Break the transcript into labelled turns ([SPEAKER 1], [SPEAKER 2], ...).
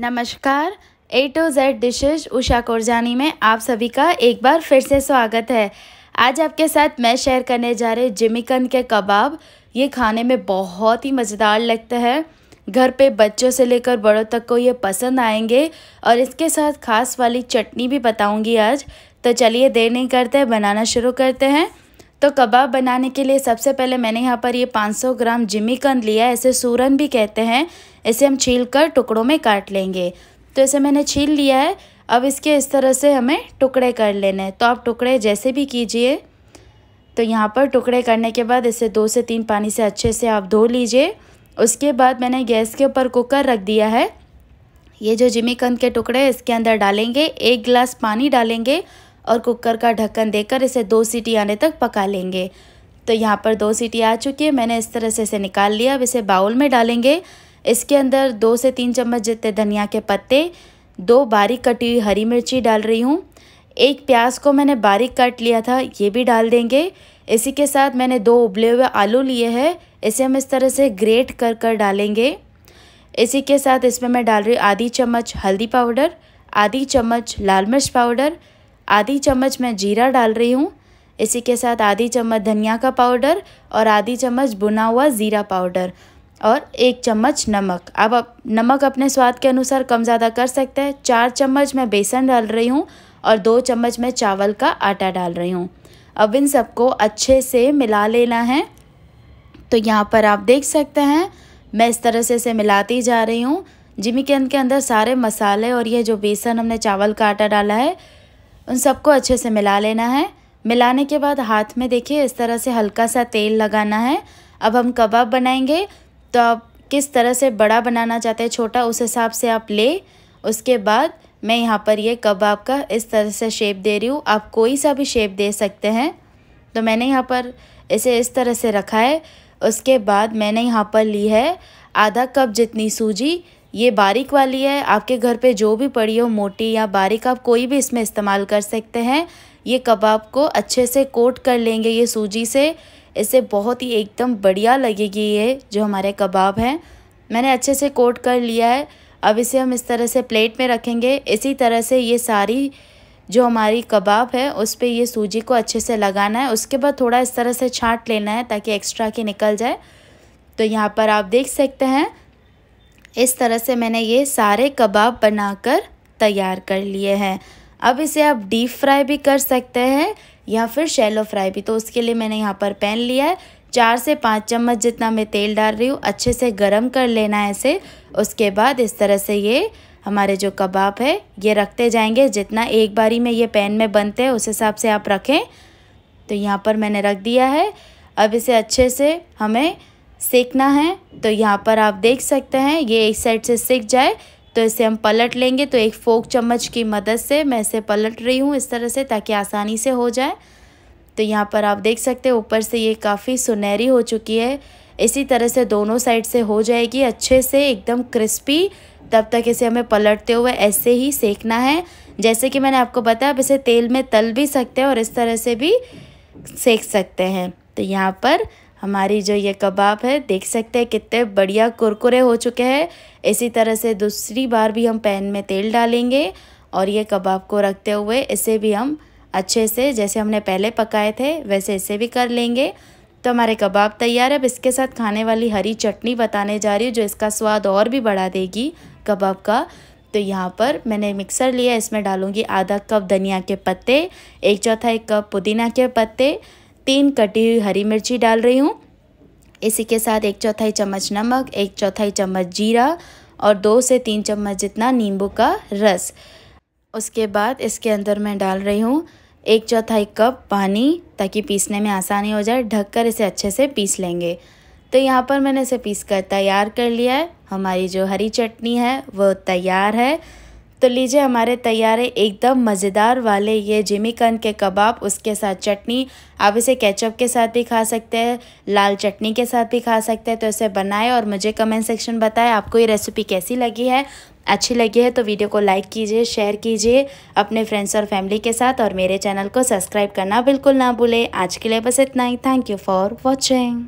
[SPEAKER 1] नमस्कार A to Z dishes Usha Korjani में आप सभी का एक बार फिर से स्वागत है आज आपके साथ मैं शेयर करने जा रही जिमिकन के कबाब ये खाने में बहुत ही मज़ेदार लगता है घर पे बच्चों से लेकर बड़ों तक को ये पसंद आएंगे और इसके साथ खास वाली चटनी भी बताऊंगी आज तो चलिए देर नहीं करते बनाना शुरू करते हैं तो कबाब बनाने के लिए सबसे पहले मैंने यहाँ पर ये 500 ग्राम जिमीकंद लिया ऐसे सूरन भी कहते हैं इसे हम छील कर टुकड़ों में काट लेंगे तो इसे मैंने छील लिया है अब इसके इस तरह से हमें टुकड़े कर लेने हैं तो आप टुकड़े जैसे भी कीजिए तो यहाँ पर टुकड़े करने के बाद इसे दो से तीन पानी से अच्छे से आप धो लीजिए उसके बाद मैंने गैस के ऊपर कुकर रख दिया है ये जो जिमीकंद के टुकड़े इसके अंदर डालेंगे एक गिलास पानी डालेंगे और कुकर का ढक्कन देकर इसे दो सीटी आने तक पका लेंगे तो यहाँ पर दो सीटी आ चुकी है मैंने इस तरह से इसे निकाल लिया अब इसे बाउल में डालेंगे इसके अंदर दो से तीन चम्मच जितने धनिया के पत्ते दो बारीक कटी हुई हरी मिर्ची डाल रही हूँ एक प्याज को मैंने बारीक काट लिया था ये भी डाल देंगे इसी के साथ मैंने दो उबले हुए आलू लिए हैं इसे हम इस तरह से ग्रेट कर कर डालेंगे इसी के साथ इसमें मैं डाल रही हूँ आधी चम्मच हल्दी पाउडर आधी चम्मच लाल मिर्च पाउडर आधी चम्मच मैं जीरा डाल रही हूँ इसी के साथ आधी चम्मच धनिया का पाउडर और आधी चम्मच बुना हुआ ज़ीरा पाउडर और एक चम्मच नमक अब आप नमक अपने स्वाद के अनुसार कम ज़्यादा कर सकते हैं चार चम्मच मैं बेसन डाल रही हूँ और दो चम्मच मैं चावल का आटा डाल रही हूँ अब इन सबको अच्छे से मिला लेना है तो यहाँ पर आप देख सकते हैं मैं इस तरह से इसे मिलाती जा रही हूँ जिमी के अंदर सारे मसाले और ये जो बेसन हमने चावल का आटा डाला है उन सबको अच्छे से मिला लेना है मिलाने के बाद हाथ में देखिए इस तरह से हल्का सा तेल लगाना है अब हम कबाब बनाएंगे तो आप किस तरह से बड़ा बनाना चाहते हैं छोटा उस हिसाब से आप ले उसके बाद मैं यहाँ पर ये कबाब का इस तरह से शेप दे रही हूँ आप कोई सा भी शेप दे सकते हैं तो मैंने यहाँ पर इसे इस तरह से रखा है उसके बाद मैंने यहाँ पर ली है आधा कप जितनी सूजी ये बारीक वाली है आपके घर पे जो भी पड़ी हो मोटी या बारीक आप कोई भी इसमें इस्तेमाल कर सकते हैं ये कबाब को अच्छे से कोट कर लेंगे ये सूजी से इससे बहुत ही एकदम बढ़िया लगेगी ये जो हमारे कबाब हैं मैंने अच्छे से कोट कर लिया है अब इसे हम इस तरह से प्लेट में रखेंगे इसी तरह से ये सारी जो हमारी कबाब है उस पर ये सूजी को अच्छे से लगाना है उसके बाद थोड़ा इस तरह से छाँट लेना है ताकि एक्स्ट्रा की निकल जाए तो यहाँ पर आप देख सकते हैं इस तरह से मैंने ये सारे कबाब बनाकर तैयार कर लिए हैं अब इसे आप डीप फ्राई भी कर सकते हैं या फिर शैलो फ्राई भी तो उसके लिए मैंने यहाँ पर पैन लिया है चार से पाँच चम्मच जितना मैं तेल डाल रही हूँ अच्छे से गर्म कर लेना है इसे उसके बाद इस तरह से ये हमारे जो कबाब है ये रखते जाएंगे जितना एक बारी में ये पैन में बनते हैं उस हिसाब से आप रखें तो यहाँ पर मैंने रख दिया है अब इसे अच्छे से हमें सेकना है तो यहाँ पर आप देख सकते हैं ये एक साइड से सेक जाए तो इसे हम पलट लेंगे तो एक फोक चम्मच की मदद से मैं इसे पलट रही हूँ इस तरह से ताकि आसानी से हो जाए तो यहाँ पर आप देख सकते हैं ऊपर से ये काफ़ी सुनहरी हो चुकी है इसी तरह से दोनों साइड से हो जाएगी अच्छे से एकदम क्रिस्पी तब तक इसे हमें पलटते हुए ऐसे ही सेकना है जैसे कि मैंने आपको बताया आप इसे तेल में तल भी सकते हैं और इस तरह से भी सेक सकते हैं तो यहाँ पर हमारी जो ये कबाब है देख सकते हैं कितने बढ़िया कुरकुरे हो चुके हैं इसी तरह से दूसरी बार भी हम पैन में तेल डालेंगे और ये कबाब को रखते हुए इसे भी हम अच्छे से जैसे हमने पहले पकाए थे वैसे इसे भी कर लेंगे तो हमारे कबाब तैयार है अब इसके साथ खाने वाली हरी चटनी बताने जा रही हूँ जो इसका स्वाद और भी बढ़ा देगी कबाब का तो यहाँ पर मैंने मिक्सर लिया इसमें डालूँगी आधा कप धनिया के पत्ते एक चौथा एक कप पुदीना के पत्ते तीन कटी हुई हरी मिर्ची डाल रही हूँ इसी के साथ एक चौथाई चम्मच नमक एक चौथाई चम्मच जीरा और दो से तीन चम्मच जितना नींबू का रस उसके बाद इसके अंदर मैं डाल रही हूँ एक चौथाई कप पानी ताकि पीसने में आसानी हो जाए ढककर इसे अच्छे से पीस लेंगे तो यहाँ पर मैंने इसे पीस कर तैयार कर लिया है हमारी जो हरी चटनी है वो तैयार है तो लीजिए हमारे तैयार है एकदम मज़ेदार वाले ये जिमीकंद के कबाब उसके साथ चटनी आप इसे केचप के साथ भी खा सकते हैं लाल चटनी के साथ भी खा सकते हैं तो इसे बनाएं और मुझे कमेंट सेक्शन बताएं आपको ये रेसिपी कैसी लगी है अच्छी लगी है तो वीडियो को लाइक कीजिए शेयर कीजिए अपने फ्रेंड्स और फैमिली के साथ और मेरे चैनल को सब्सक्राइब करना बिल्कुल ना भूलें आज के लिए बस इतना ही थैंक यू फॉर वॉचिंग